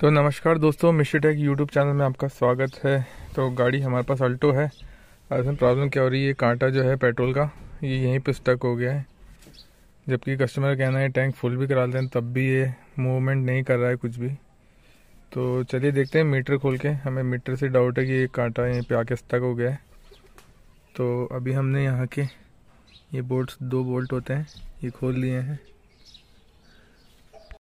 तो नमस्कार दोस्तों मिस्टर टेक यूट्यूब चैनल में आपका स्वागत है तो गाड़ी हमारे पास अल्टो है और इसमें प्रॉब्लम क्या हो रही है ये कांटा जो है पेट्रोल का ये यहीं पर स्टक हो गया है जबकि कस्टमर कहना है टैंक फुल भी करा लेते हैं तब भी ये मूवमेंट नहीं कर रहा है कुछ भी तो चलिए देखते हैं मीटर खोल के हमें मीटर से डाउट है कि ये कांटा यहीं पर आके स्टक हो गया है तो अभी हमने यहाँ के ये बोल्ट दो बोल्ट होते हैं ये खोल लिए हैं